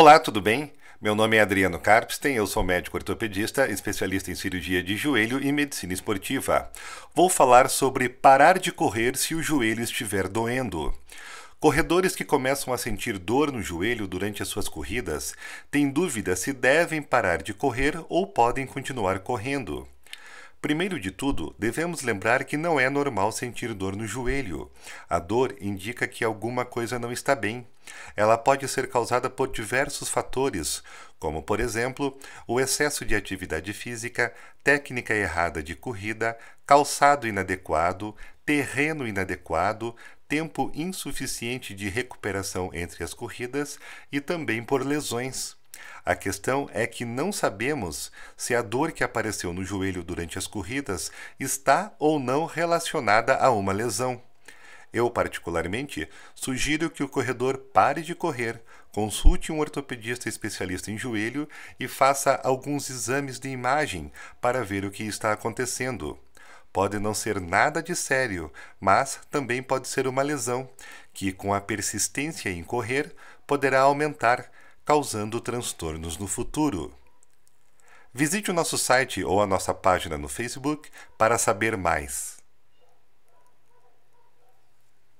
Olá, tudo bem? Meu nome é Adriano Karpsten, eu sou médico ortopedista, especialista em cirurgia de joelho e medicina esportiva. Vou falar sobre parar de correr se o joelho estiver doendo. Corredores que começam a sentir dor no joelho durante as suas corridas têm dúvida se devem parar de correr ou podem continuar correndo. Primeiro de tudo, devemos lembrar que não é normal sentir dor no joelho. A dor indica que alguma coisa não está bem. Ela pode ser causada por diversos fatores, como, por exemplo, o excesso de atividade física, técnica errada de corrida, calçado inadequado, terreno inadequado, tempo insuficiente de recuperação entre as corridas e também por lesões. A questão é que não sabemos se a dor que apareceu no joelho durante as corridas está ou não relacionada a uma lesão. Eu, particularmente, sugiro que o corredor pare de correr, consulte um ortopedista especialista em joelho e faça alguns exames de imagem para ver o que está acontecendo. Pode não ser nada de sério, mas também pode ser uma lesão, que, com a persistência em correr, poderá aumentar, causando transtornos no futuro. Visite o nosso site ou a nossa página no Facebook para saber mais.